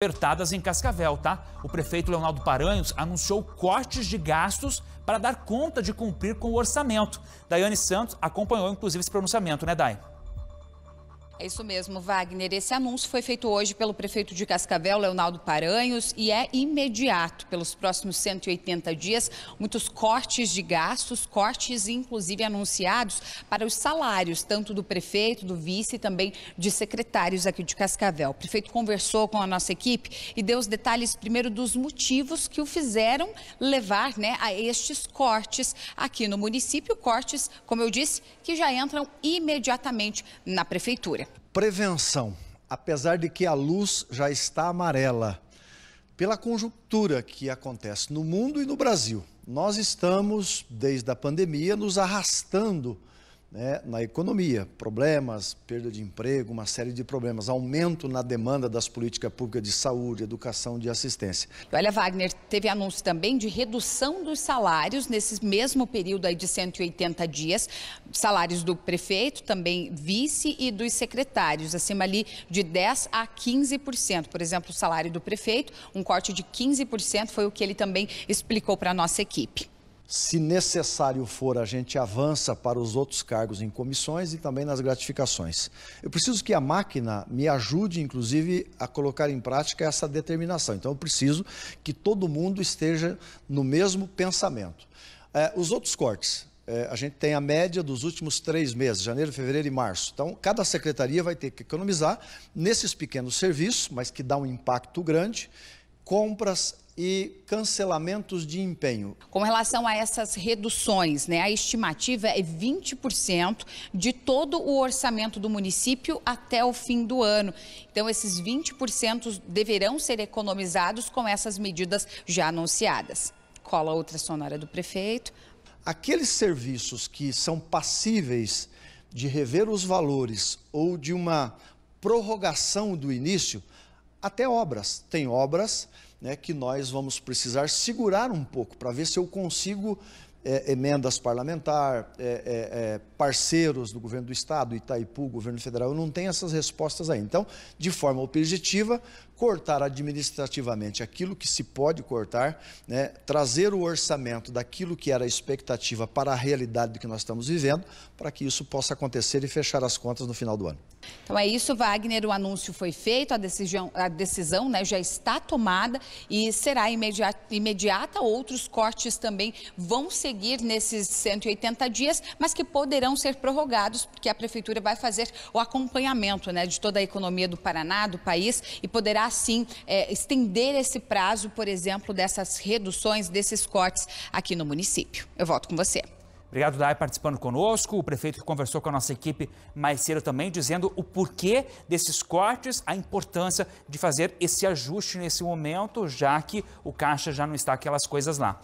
apertadas em Cascavel, tá? O prefeito Leonardo Paranhos anunciou cortes de gastos para dar conta de cumprir com o orçamento. Daiane Santos acompanhou, inclusive, esse pronunciamento, né, Dai? É isso mesmo, Wagner. Esse anúncio foi feito hoje pelo prefeito de Cascavel, Leonardo Paranhos, e é imediato. Pelos próximos 180 dias, muitos cortes de gastos, cortes inclusive anunciados para os salários, tanto do prefeito, do vice e também de secretários aqui de Cascavel. O prefeito conversou com a nossa equipe e deu os detalhes primeiro dos motivos que o fizeram levar né, a estes cortes aqui no município. Cortes, como eu disse, que já entram imediatamente na prefeitura. Prevenção. Apesar de que a luz já está amarela, pela conjuntura que acontece no mundo e no Brasil, nós estamos, desde a pandemia, nos arrastando né, na economia, problemas, perda de emprego, uma série de problemas, aumento na demanda das políticas públicas de saúde, educação, de assistência. Olha, Wagner, teve anúncio também de redução dos salários nesse mesmo período aí de 180 dias, salários do prefeito, também vice e dos secretários, acima ali de 10 a 15%. Por exemplo, o salário do prefeito, um corte de 15% foi o que ele também explicou para a nossa equipe. Se necessário for, a gente avança para os outros cargos em comissões e também nas gratificações. Eu preciso que a máquina me ajude, inclusive, a colocar em prática essa determinação. Então, eu preciso que todo mundo esteja no mesmo pensamento. É, os outros cortes, é, a gente tem a média dos últimos três meses, janeiro, fevereiro e março. Então, cada secretaria vai ter que economizar nesses pequenos serviços, mas que dá um impacto grande. Compras e cancelamentos de empenho. Com relação a essas reduções, né, a estimativa é 20% de todo o orçamento do município até o fim do ano. Então, esses 20% deverão ser economizados com essas medidas já anunciadas. Cola outra sonora do prefeito. Aqueles serviços que são passíveis de rever os valores ou de uma prorrogação do início, até obras. Tem obras né, que nós vamos precisar segurar um pouco para ver se eu consigo é, emendas parlamentar, é, é, é, parceiros do governo do estado, Itaipu, governo federal, não tem essas respostas ainda. Então, de forma objetiva, cortar administrativamente aquilo que se pode cortar, né, trazer o orçamento daquilo que era a expectativa para a realidade que nós estamos vivendo, para que isso possa acontecer e fechar as contas no final do ano. Então é isso, Wagner. O anúncio foi feito, a decisão, a decisão né, já está tomada e será imediata, imediata. Outros cortes também vão seguir seguir nesses 180 dias, mas que poderão ser prorrogados, porque a Prefeitura vai fazer o acompanhamento né, de toda a economia do Paraná, do país, e poderá, sim, é, estender esse prazo, por exemplo, dessas reduções, desses cortes aqui no município. Eu volto com você. Obrigado, Dai, participando conosco. O prefeito conversou com a nossa equipe mais cedo também, dizendo o porquê desses cortes, a importância de fazer esse ajuste nesse momento, já que o caixa já não está aquelas coisas lá.